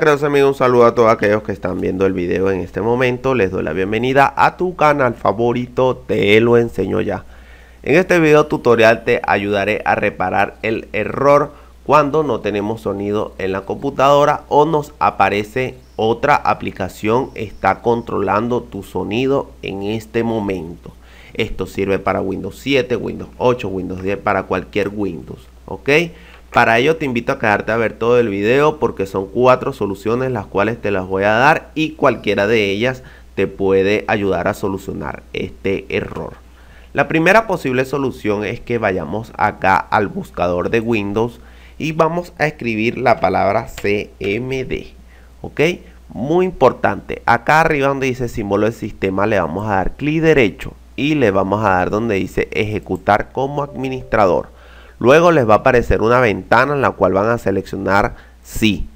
queridos amigos, un saludo a todos aquellos que están viendo el vídeo en este momento. Les doy la bienvenida a tu canal favorito, te lo enseño ya. En este video tutorial te ayudaré a reparar el error cuando no tenemos sonido en la computadora o nos aparece otra aplicación está controlando tu sonido en este momento. Esto sirve para Windows 7, Windows 8, Windows 10, para cualquier Windows, ¿ok? Para ello te invito a quedarte a ver todo el video porque son cuatro soluciones las cuales te las voy a dar y cualquiera de ellas te puede ayudar a solucionar este error. La primera posible solución es que vayamos acá al buscador de Windows y vamos a escribir la palabra CMD. ¿Ok? Muy importante. Acá arriba donde dice símbolo del sistema le vamos a dar clic derecho y le vamos a dar donde dice ejecutar como administrador. Luego les va a aparecer una ventana en la cual van a seleccionar sí.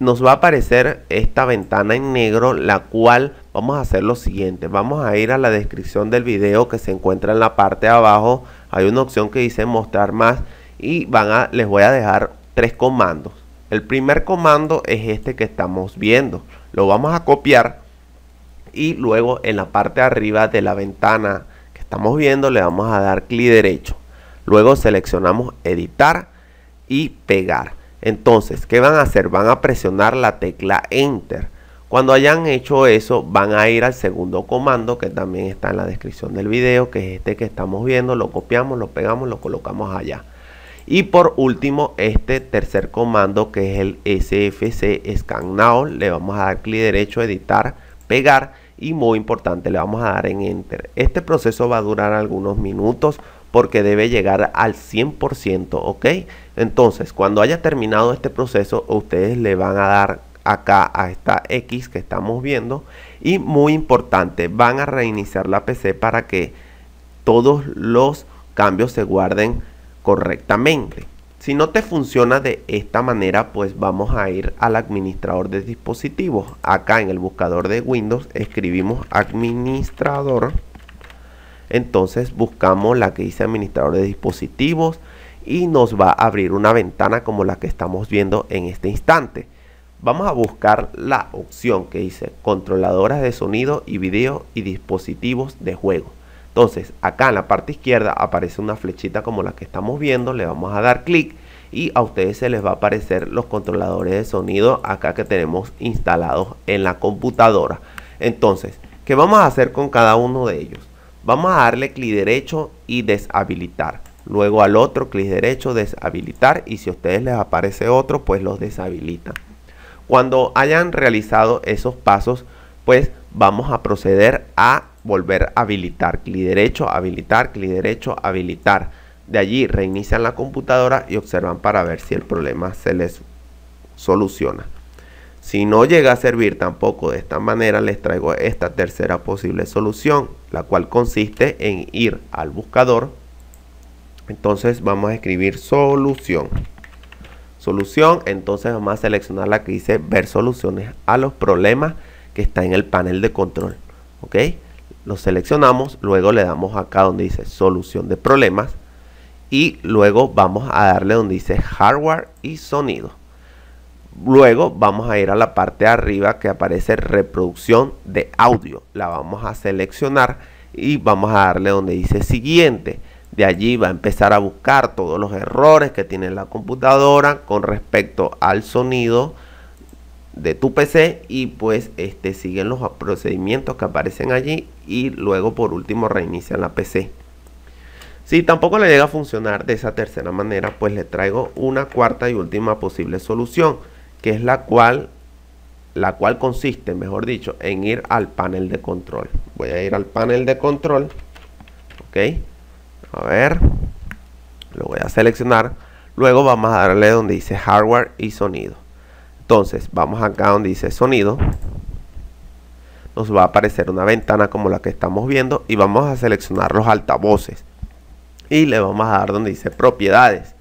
Nos va a aparecer esta ventana en negro, la cual vamos a hacer lo siguiente. Vamos a ir a la descripción del video que se encuentra en la parte de abajo. Hay una opción que dice mostrar más y van a, les voy a dejar tres comandos. El primer comando es este que estamos viendo. Lo vamos a copiar y luego en la parte de arriba de la ventana que estamos viendo le vamos a dar clic derecho. Luego seleccionamos editar y pegar. Entonces, ¿qué van a hacer? Van a presionar la tecla Enter. Cuando hayan hecho eso, van a ir al segundo comando que también está en la descripción del video, que es este que estamos viendo, lo copiamos, lo pegamos, lo colocamos allá. Y por último, este tercer comando que es el SFC Scan Now, le vamos a dar clic derecho, editar, pegar y muy importante, le vamos a dar en Enter. Este proceso va a durar algunos minutos, porque debe llegar al 100%, ¿ok? Entonces, cuando haya terminado este proceso, ustedes le van a dar acá a esta X que estamos viendo y muy importante, van a reiniciar la PC para que todos los cambios se guarden correctamente. Si no te funciona de esta manera, pues vamos a ir al administrador de dispositivos. Acá en el buscador de Windows escribimos administrador entonces buscamos la que dice administrador de dispositivos y nos va a abrir una ventana como la que estamos viendo en este instante. Vamos a buscar la opción que dice controladoras de sonido y video y dispositivos de juego. Entonces acá en la parte izquierda aparece una flechita como la que estamos viendo, le vamos a dar clic y a ustedes se les va a aparecer los controladores de sonido acá que tenemos instalados en la computadora. Entonces, ¿qué vamos a hacer con cada uno de ellos? Vamos a darle clic derecho y deshabilitar. Luego al otro clic derecho, deshabilitar y si a ustedes les aparece otro, pues los deshabilita. Cuando hayan realizado esos pasos, pues vamos a proceder a volver a habilitar. Clic derecho, habilitar, clic derecho, habilitar. De allí reinician la computadora y observan para ver si el problema se les soluciona. Si no llega a servir tampoco de esta manera, les traigo esta tercera posible solución, la cual consiste en ir al buscador. Entonces vamos a escribir solución. Solución, entonces vamos a seleccionar la que dice ver soluciones a los problemas que está en el panel de control. ¿Ok? Lo seleccionamos, luego le damos acá donde dice solución de problemas y luego vamos a darle donde dice hardware y sonido. Luego vamos a ir a la parte de arriba que aparece reproducción de audio. La vamos a seleccionar y vamos a darle donde dice siguiente. De allí va a empezar a buscar todos los errores que tiene la computadora con respecto al sonido de tu PC y pues este siguen los procedimientos que aparecen allí y luego por último reinician la PC. Si tampoco le llega a funcionar de esa tercera manera, pues le traigo una cuarta y última posible solución que es la cual, la cual consiste, mejor dicho, en ir al panel de control. Voy a ir al panel de control, ok, a ver, lo voy a seleccionar. Luego vamos a darle donde dice hardware y sonido. Entonces vamos acá donde dice sonido. Nos va a aparecer una ventana como la que estamos viendo y vamos a seleccionar los altavoces. Y le vamos a dar donde dice propiedades.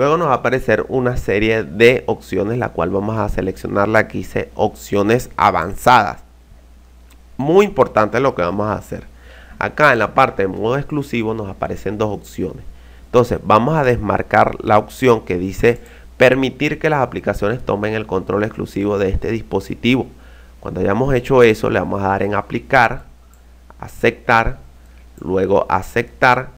Luego nos va a aparecer una serie de opciones, la cual vamos a seleccionar la que dice opciones avanzadas. Muy importante lo que vamos a hacer. Acá en la parte de modo exclusivo nos aparecen dos opciones. Entonces vamos a desmarcar la opción que dice permitir que las aplicaciones tomen el control exclusivo de este dispositivo. Cuando hayamos hecho eso le vamos a dar en aplicar, aceptar, luego aceptar